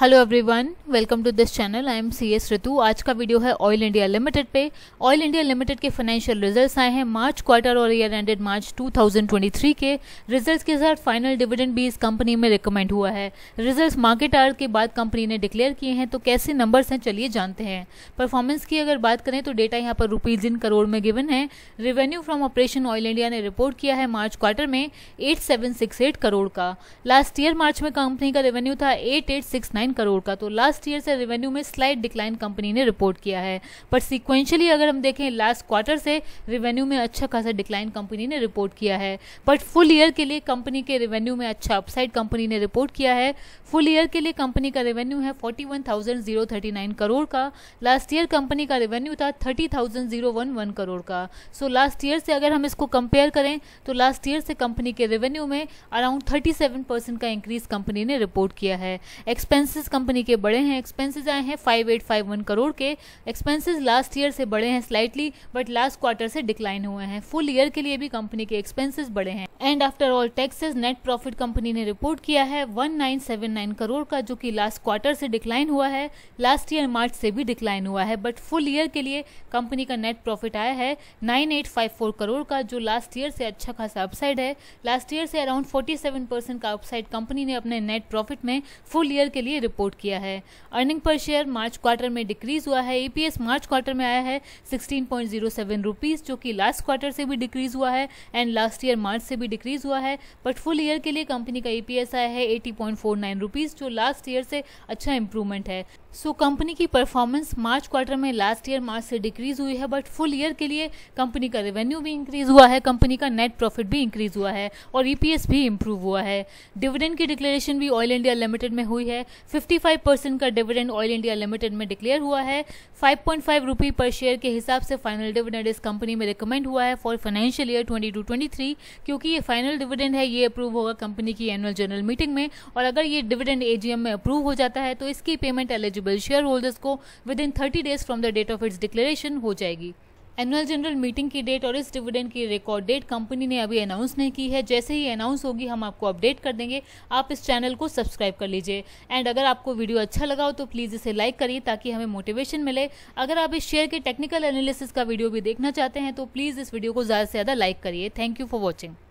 hello everyone welcome to this channel I am C S Ritu आज का video है oil India limited पे oil India limited के financial results आए हैं मार्च क्वार्टर और ईयर एंडेड मार्च 2023 के रिजल्ट्स के साथ फाइनल डिविडेंड भी इस कंपनी में रिकमेंड हुआ है रिजल्ट्स मार्केट आर के बाद कंपनी ने डिक्लेयर किए हैं तो कैसे नंबर्स हैं चलिए जानते हैं परफॉर्मेंस की अगर बात करें तो डेटा यहाँ पर रुपीज इन करोड़ में गिवन है revenue from operation oil India ने रिपोर्ट किया है मार्च क्वार्टर में एट करोड़ का लास्ट ईयर मार्च में कंपनी का रेवेन्यू था एट नाइन करोड़ का तो लास्ट ईयर से रेवेन्यू में स्लाइड डिक्लाइन कंपनी ने रिपोर्ट किया है पर सिक्वेंशली अगर हम देखें लास्ट क्वार्टर से रेवेन्यू में अच्छा खासा डिक्लाइन कंपनी ने रिपोर्ट किया है बट फुल ईयर के लिए कंपनी के रेवेन्यू में अच्छा अपसाइड कंपनी ने रिपोर्ट किया है फुल ईयर के लिए कंपनी का रेवेन्यू है फोर्टी करोड़ का लास्ट ईयर कंपनी का रेवेन्यू था थर्टी करोड़ का सो लास्ट ईयर से अगर हम इसको कंपेयर करें तो लास्ट ईयर से कंपनी के रेवेन्यू में अराउंड थर्टी सेवन परसेंट का इंक्रीज कंपनी ने रिपोर्ट किया है एक्सपेंस एक्सपेंसेस कंपनी के बड़े हैं एक्सपेंसेस आए हैं 5851 करोड़ के एक्सपेंसेस लास्ट ईयर से बड़े हैं स्लाइटली बट लास्ट क्वार्टर से डिक्लाइन हुए हैं फुल ईयर के लिए भी कंपनी के एक्सपेंसेस बड़े हैं and after all taxes net profit company ने रिपोर्ट किया है 1979 करोड़ का जो कि लास्ट क्वार्टर से डिक्लाइन हुआ है लास्ट ईयर मार्च से भी डिक्लाइन हुआ है बट फुल ईयर के लिए कंपनी का नेट प्रॉफिट आया है 9854 करोड़ का जो लास्ट ईयर से अच्छा खासा अपसाइड है लास्ट ईयर से अराउंड 47 परसेंट का अपसाइड कंपनी ने अपने नेट प्रॉफिट में फुल ईयर के लिए रिपोर्ट किया है earning per share March quarter में डिक्रीज हुआ है ईपीएस मार्च क्वार्टर में आया है sixteen point zero seven rupees जो कि लास्ट क्वार्टर से भी डिक्रीज हुआ है एंड लास्ट ईयर मार्च से भी डिक्रीज हुआ है बट फुल ईयर के लिए कंपनी का ईपीएस आया है eighty point four nine rupees जो लास्ट ईयर से अच्छा इंप्रूवमेंट है सो so, कंपनी की परफॉर्मेंस मार्च क्वार्टर में लास्ट ईयर मार्च से डिक्रीज हुई है बट फुल ईयर के लिए कंपनी का रेवेन्यू भी इंक्रीज हुआ है कंपनी का नेट प्रॉफिट भी इंक्रीज हुआ है और ईपीएस e भी इंप्रूव हुआ है डिविडेंड की डिक्लेरेशन भी ऑयल इंडिया लिमिटेड में हुई है 55 परसेंट का डिविडेंड ऑयल इंडिया लिमिटेड में डिक्लेयर हुआ है फाइव रुपी पर शेयर के हिसाब से फाइनल डिविडेंड इस कंपनी में रिकमेंड हुआ है for financial year twenty two क्योंकि ये फाइनल डिविडेंड है ये अप्रूव होगा कंपनी की एनुअल जनरल मीटिंग में और अगर ये डिविडेंड एजीएम में अप्रूव हो जाता है तो इसकी payment eligible eligible share holders को within thirty days from the date of its declaration हो जाएगी एनुअल जनरल मीटिंग की डेट और इस डिविडेंड की रिकॉर्ड डेट कंपनी ने अभी अनाउंस नहीं की है जैसे ही अनाउंस होगी हम आपको अपडेट कर देंगे आप इस चैनल को सब्सक्राइब कर लीजिए एंड अगर आपको वीडियो अच्छा लगा हो तो प्लीज़ इसे लाइक करिए ताकि हमें मोटिवेशन मिले अगर आप इस शेयर के टेक्निकल एनालिसिस का वीडियो भी देखना चाहते हैं तो प्लीज़ इस वीडियो को ज़्यादा से ज़्यादा लाइक करिए थैंक यू फॉर वॉचिंग